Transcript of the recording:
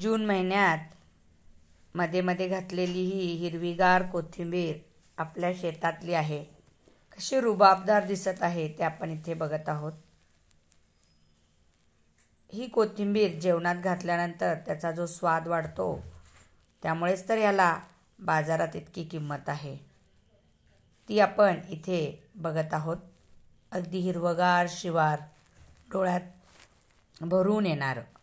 जून महिन्यात मध्ये मध्ये घातलेली ही हिरवीगार कोथिंबीर आपल्या शेतातली आहे कशी रुबाबदार दिसत आहे ते आपण इथे बघत आहोत ही कोथिंबीर जेवणात घातल्यानंतर त्याचा जो स्वाद वाढतो त्यामुळेच तर याला बाजारात इतकी किंमत आहे ती आपण इथे बघत आहोत अगदी हिरवगार शिवार डोळ्यात भरून येणारं